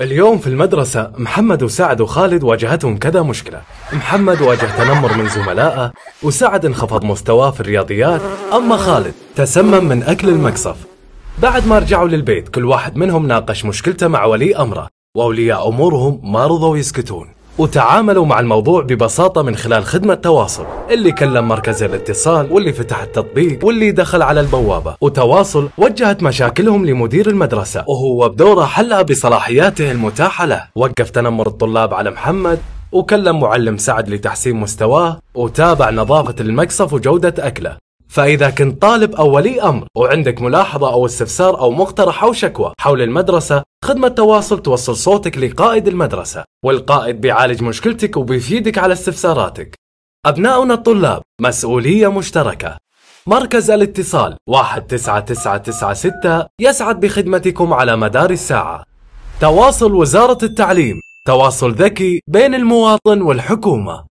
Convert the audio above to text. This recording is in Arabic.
اليوم في المدرسة محمد وسعد وخالد واجهتهم كذا مشكلة محمد واجه تنمر من زملائه وسعد انخفض مستواه في الرياضيات أما خالد تسمم من أكل المقصف بعد ما رجعوا للبيت كل واحد منهم ناقش مشكلته مع ولي أمره وأولياء أمورهم ما رضوا يسكتون وتعاملوا مع الموضوع ببساطة من خلال خدمة تواصل اللي كلم مركز الاتصال واللي فتح التطبيق واللي دخل على البوابة وتواصل وجهت مشاكلهم لمدير المدرسة وهو بدوره حلها بصلاحياته المتاحة له وقف تنمر الطلاب على محمد وكلم معلم سعد لتحسين مستواه وتابع نظافة المقصف وجودة أكله فإذا كنت طالب أو ولي أمر وعندك ملاحظة أو استفسار أو مقترح أو شكوى حول المدرسة خدمة تواصل توصل صوتك لقائد المدرسة والقائد بيعالج مشكلتك وبيفيدك على استفساراتك أبناؤنا الطلاب مسؤولية مشتركة مركز الاتصال 19996 يسعد بخدمتكم على مدار الساعة تواصل وزارة التعليم تواصل ذكي بين المواطن والحكومة